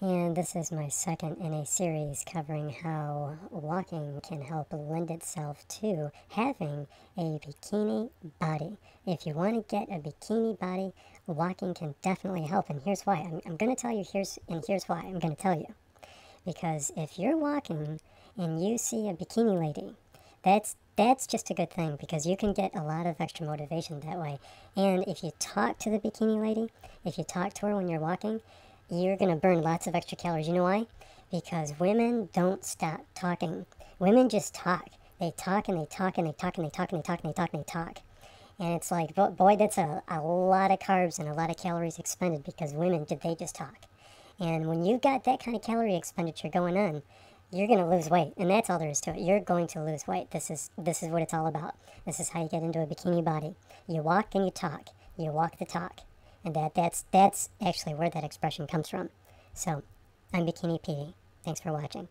And this is my second in a series covering how walking can help lend itself to having a bikini body. If you want to get a bikini body, walking can definitely help. And here's why. I'm, I'm going to tell you here's, and here's why I'm going to tell you. Because if you're walking and you see a bikini lady, that's that's just a good thing because you can get a lot of extra motivation that way. And if you talk to the bikini lady, if you talk to her when you're walking, you're going to burn lots of extra calories. You know why? Because women don't stop talking. Women just talk. They talk and they talk and they talk and they talk and they talk and they talk and they talk. And it's like, boy, that's a, a lot of carbs and a lot of calories expended because women, did they just talk? And when you've got that kind of calorie expenditure going on, you're going to lose weight. And that's all there is to it. You're going to lose weight. This is, this is what it's all about. This is how you get into a bikini body. You walk and you talk. You walk the talk and that that's that's actually where that expression comes from. So, I'm Bikini P. Thanks for watching.